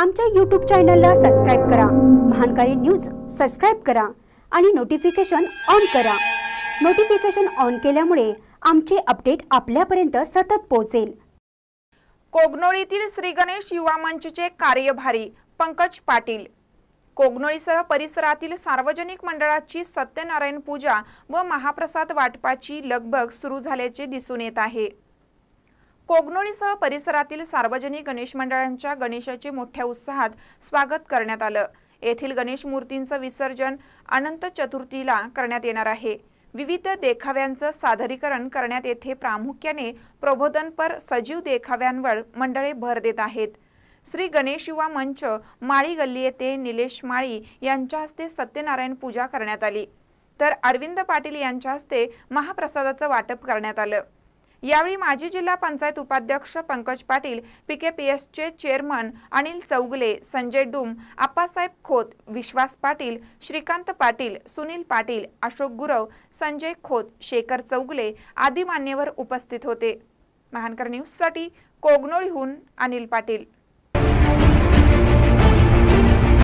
आमच्या यूट्यूब चॅनलला सबस्क्राईब करा महानकारी न्यूज सबस्क्राईब करा आणि नोटिफिकेशन ऑन करा नोटिफिकेशन ऑन केल्यामुळे आमचे अपडेट आपल्यापर्यंत सतत पोहोचेल कोगनोळीतील श्री गणेश युवा मंचचे कार्यभारी पंकज पाटील कोगनोळीसह परिसरातील सार्वजनिक मंडळाची सत्यनारायण पूजा व महाप्रसाद वाटपाची लगभग सुरू झाल्याचे दिसून येत आहे कोगनोळीसह परिसरातील सार्वजनिक गणेश मंडळांच्या गणेशाचे मोठ्या उत्साहात स्वागत करण्यात आलं येथील गणेश मूर्तींचं विसर्जन अनंत चतुर्थीला करण्यात येणार आहे विविध देखाव्यांचं सादरीकरण करण्यात येथे प्रामुख्याने प्रबोधनपर सजीव देखाव्यांवर मंडळे भर देत आहेत श्री गणेश युवा मंच माळी गल्ली येथे निलेश माळी यांच्या हस्ते सत्यनारायण पूजा करण्यात आली तर अरविंद पाटील यांच्या हस्ते महाप्रसादाचं वाटप करण्यात आलं यावेळी माजी जिल्हा पंचायत उपाध्यक्ष पंकज पाटील पीकेपीएसचे चेअरमन अनिल चौगले संजय डुम आप्पासाहेब खोत विश्वास पाटील श्रीकांत पाटील सुनील पाटील अशोक गुरव संजय खोत शेखर चौगले आदी मान्यवर उपस्थित होते महानकर न्यूजसाठी कोगनोळीहून अनिल पाटील